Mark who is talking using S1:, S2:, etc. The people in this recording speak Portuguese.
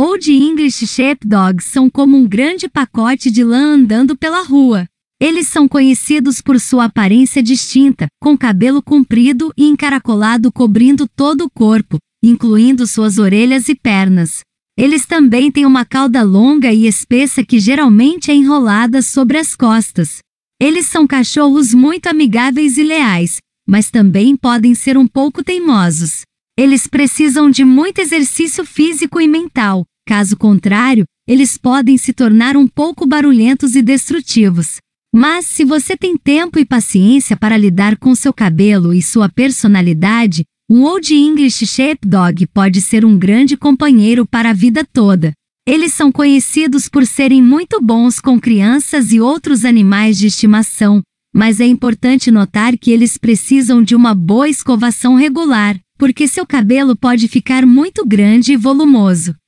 S1: Old English Sheepdogs são como um grande pacote de lã andando pela rua. Eles são conhecidos por sua aparência distinta, com cabelo comprido e encaracolado cobrindo todo o corpo, incluindo suas orelhas e pernas. Eles também têm uma cauda longa e espessa que geralmente é enrolada sobre as costas. Eles são cachorros muito amigáveis e leais, mas também podem ser um pouco teimosos. Eles precisam de muito exercício físico e mental, caso contrário, eles podem se tornar um pouco barulhentos e destrutivos. Mas se você tem tempo e paciência para lidar com seu cabelo e sua personalidade, um Old English Sheepdog pode ser um grande companheiro para a vida toda. Eles são conhecidos por serem muito bons com crianças e outros animais de estimação, mas é importante notar que eles precisam de uma boa escovação regular porque seu cabelo pode ficar muito grande e volumoso.